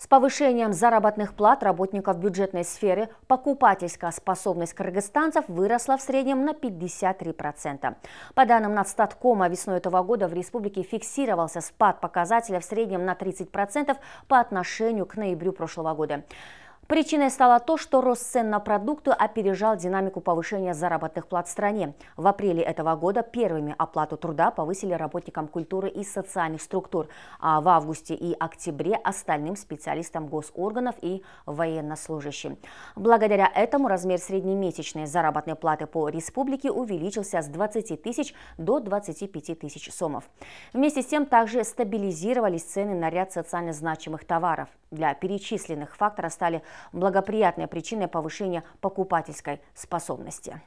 С повышением заработных плат работников бюджетной сферы покупательская способность кыргызстанцев выросла в среднем на 53%. По данным Нацстаткома, весной этого года в республике фиксировался спад показателя в среднем на 30% по отношению к ноябрю прошлого года. Причиной стало то, что рост цен на продукты опережал динамику повышения заработных плат в стране. В апреле этого года первыми оплату труда повысили работникам культуры и социальных структур, а в августе и октябре остальным специалистам госорганов и военнослужащим. Благодаря этому размер среднемесячной заработной платы по республике увеличился с 20 тысяч до 25 тысяч сомов. Вместе с тем также стабилизировались цены на ряд социально значимых товаров. Для перечисленных факторов стали – благоприятной причиной повышения покупательской способности.